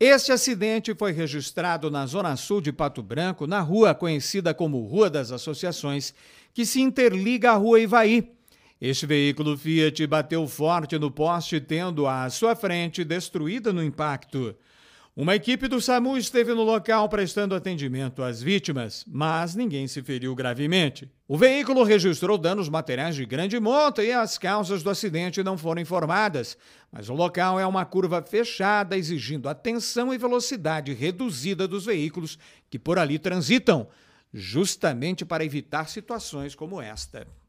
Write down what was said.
Este acidente foi registrado na Zona Sul de Pato Branco, na rua conhecida como Rua das Associações, que se interliga à Rua Ivaí. Este veículo Fiat bateu forte no poste, tendo a sua frente destruída no impacto. Uma equipe do SAMU esteve no local prestando atendimento às vítimas, mas ninguém se feriu gravemente. O veículo registrou danos materiais de grande monta e as causas do acidente não foram informadas, mas o local é uma curva fechada, exigindo atenção e velocidade reduzida dos veículos que por ali transitam, justamente para evitar situações como esta.